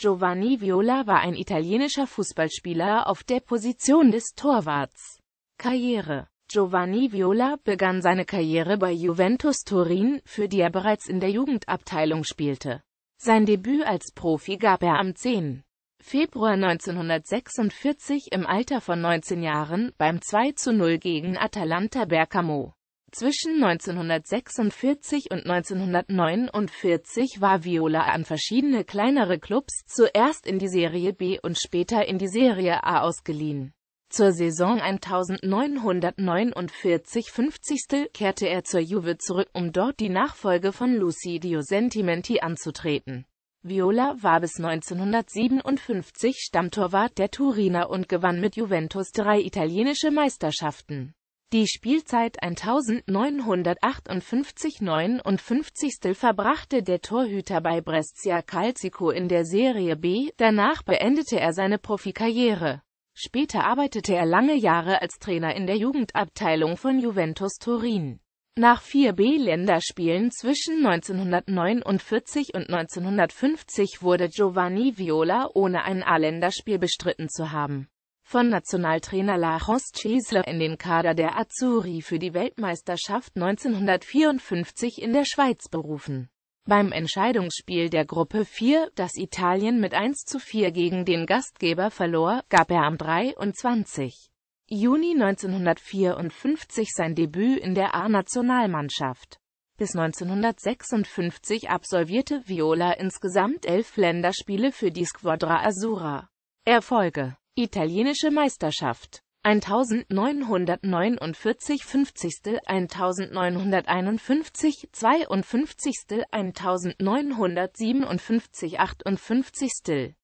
Giovanni Viola war ein italienischer Fußballspieler auf der Position des Torwarts. Karriere Giovanni Viola begann seine Karriere bei Juventus Turin, für die er bereits in der Jugendabteilung spielte. Sein Debüt als Profi gab er am 10. Februar 1946 im Alter von 19 Jahren beim 2 zu 0 gegen Atalanta Bergamo. Zwischen 1946 und 1949 war Viola an verschiedene kleinere Clubs, zuerst in die Serie B und später in die Serie A ausgeliehen. Zur Saison 1949-50 kehrte er zur Juve zurück, um dort die Nachfolge von Lucidio Sentimenti anzutreten. Viola war bis 1957 Stammtorwart der Turiner und gewann mit Juventus drei italienische Meisterschaften die Spielzeit 1958-59 verbrachte der Torhüter bei Brescia Calcio in der Serie B, danach beendete er seine Profikarriere. Später arbeitete er lange Jahre als Trainer in der Jugendabteilung von Juventus Turin. Nach vier B-Länderspielen zwischen 1949 und 1950 wurde Giovanni Viola ohne ein A-Länderspiel bestritten zu haben von Nationaltrainer Lachos Schießler in den Kader der Azzurri für die Weltmeisterschaft 1954 in der Schweiz berufen. Beim Entscheidungsspiel der Gruppe 4, das Italien mit 1 zu 4 gegen den Gastgeber verlor, gab er am 23. Juni 1954 sein Debüt in der A-Nationalmannschaft. Bis 1956 absolvierte Viola insgesamt elf Länderspiele für die Squadra Azzurra. Erfolge Italienische Meisterschaft 1949 50. 1951 52. 1957 58